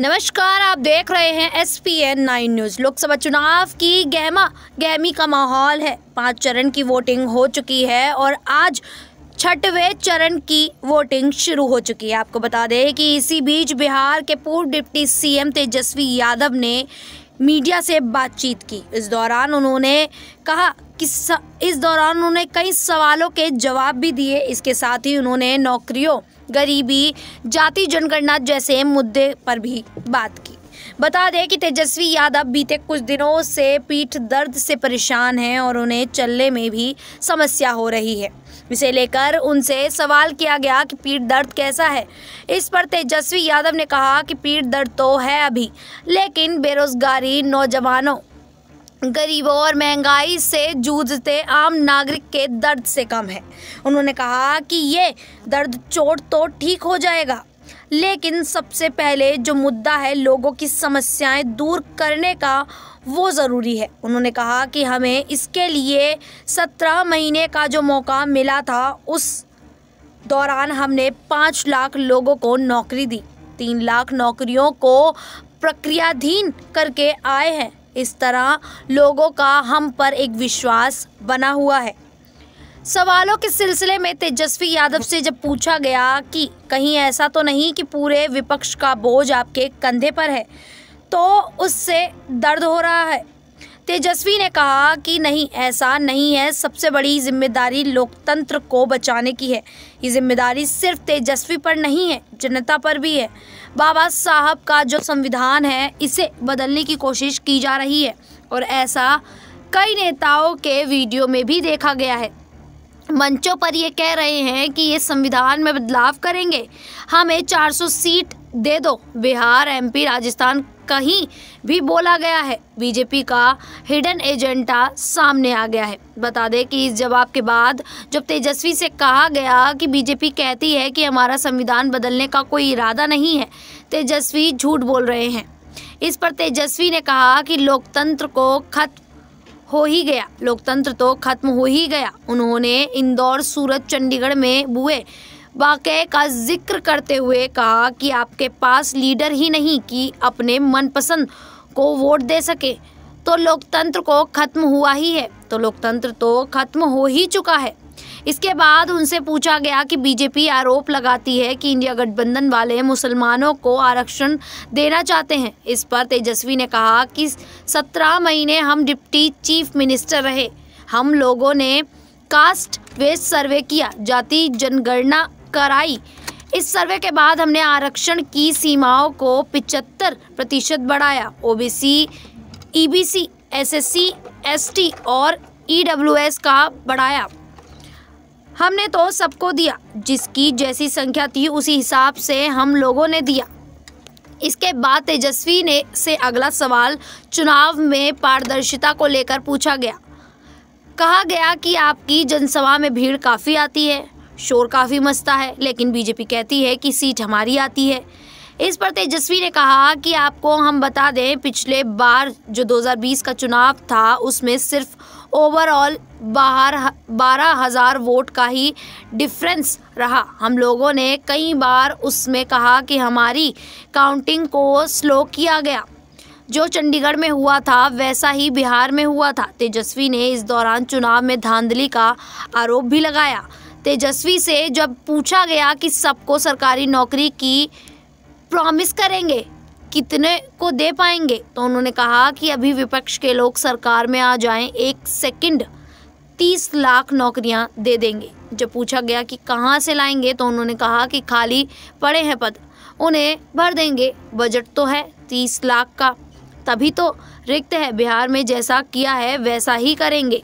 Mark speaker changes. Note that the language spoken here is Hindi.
Speaker 1: नमस्कार आप देख रहे हैं S P N nine news लोकसभा चुनाव की गहमा गहमी का माहौल है पाँच चरण की वोटिंग हो चुकी है और आज छठवें चरण की वोटिंग शुरू हो चुकी है आपको बता दें कि इसी बीच बिहार के पूर्व डिप्टी सीएम तेजस्वी यादव ने मीडिया से बातचीत की इस दौरान उन्होंने कहा किस इस दौरान उन्होंने कई सवालों के जवाब भी दिए इसके साथ ही उन्होंने नौकरियों गरीबी जाति जनगणना जैसे मुद्दे पर भी बात की बता दें कि तेजस्वी यादव बीते कुछ दिनों से पीठ दर्द से परेशान हैं और उन्हें चलने में भी समस्या हो रही है इसे लेकर उनसे सवाल किया गया कि पीठ दर्द कैसा है इस पर तेजस्वी यादव ने कहा कि पीठ दर्द तो है अभी लेकिन बेरोजगारी नौजवानों गरीबों और महंगाई से जूझते आम नागरिक के दर्द से कम है उन्होंने कहा कि ये दर्द चोट तो ठीक हो जाएगा लेकिन सबसे पहले जो मुद्दा है लोगों की समस्याएं दूर करने का वो ज़रूरी है उन्होंने कहा कि हमें इसके लिए सत्रह महीने का जो मौका मिला था उस दौरान हमने पाँच लाख लोगों को नौकरी दी तीन लाख नौकरियों को प्रक्रियाधीन करके आए हैं इस तरह लोगों का हम पर एक विश्वास बना हुआ है सवालों के सिलसिले में तेजस्वी यादव से जब पूछा गया कि कहीं ऐसा तो नहीं कि पूरे विपक्ष का बोझ आपके कंधे पर है तो उससे दर्द हो रहा है तेजस्वी ने कहा कि नहीं ऐसा नहीं है सबसे बड़ी जिम्मेदारी लोकतंत्र को बचाने की है ये जिम्मेदारी सिर्फ तेजस्वी पर नहीं है जनता पर भी है बाबा साहब का जो संविधान है इसे बदलने की कोशिश की जा रही है और ऐसा कई नेताओं के वीडियो में भी देखा गया है मंचों पर ये कह रहे हैं कि ये संविधान में बदलाव करेंगे हमें 400 सीट दे दो बिहार एमपी राजस्थान कहीं भी बोला गया है बीजेपी का हिडन एजेंडा सामने आ गया है बता दें कि इस जवाब के बाद जब तेजस्वी से कहा गया कि बीजेपी कहती है कि हमारा संविधान बदलने का कोई इरादा नहीं है तेजस्वी झूठ बोल रहे हैं इस पर तेजस्वी ने कहा कि लोकतंत्र को खत्म हो ही गया लोकतंत्र तो खत्म हो ही गया उन्होंने इंदौर सूरत चंडीगढ़ में बुए वाक़े का जिक्र करते हुए कहा कि आपके पास लीडर ही नहीं कि अपने मनपसंद को वोट दे सके तो लोकतंत्र को ख़त्म हुआ ही है तो लोकतंत्र तो ख़त्म हो ही चुका है इसके बाद उनसे पूछा गया कि बीजेपी आरोप लगाती है कि इंडिया गठबंधन वाले मुसलमानों को आरक्षण देना चाहते हैं इस पर तेजस्वी ने कहा कि सत्रह महीने हम डिप्टी चीफ मिनिस्टर रहे हम लोगों ने कास्ट वेस्ट सर्वे किया जाति जनगणना कराई इस सर्वे के बाद हमने आरक्षण की सीमाओं को पिचहत्तर प्रतिशत बढ़ाया ओबीसी, ईबीसी, एसएससी, एसटी और ईडब्ल्यूएस का बढ़ाया हमने तो सबको दिया जिसकी जैसी संख्या थी उसी हिसाब से हम लोगों ने दिया इसके बाद तेजस्वी ने से अगला सवाल चुनाव में पारदर्शिता को लेकर पूछा गया कहा गया कि आपकी जनसभा में भीड़ काफ़ी आती है शोर काफ़ी मस्ता है लेकिन बीजेपी कहती है कि सीट हमारी आती है इस पर तेजस्वी ने कहा कि आपको हम बता दें पिछले बार जो 2020 का चुनाव था उसमें सिर्फ ओवरऑल बाहर बारह हज़ार वोट का ही डिफरेंस रहा हम लोगों ने कई बार उसमें कहा कि हमारी काउंटिंग को स्लो किया गया जो चंडीगढ़ में हुआ था वैसा ही बिहार में हुआ था तेजस्वी ने इस दौरान चुनाव में धांधली का आरोप भी लगाया तेजस्वी से जब पूछा गया कि सबको सरकारी नौकरी की प्रॉमिस करेंगे कितने को दे पाएंगे तो उन्होंने कहा कि अभी विपक्ष के लोग सरकार में आ जाएं एक सेकंड तीस लाख नौकरियां दे देंगे जब पूछा गया कि कहाँ से लाएंगे तो उन्होंने कहा कि खाली पड़े हैं पद उन्हें भर देंगे बजट तो है तीस लाख का तभी तो रिक्त है बिहार में जैसा किया है वैसा ही करेंगे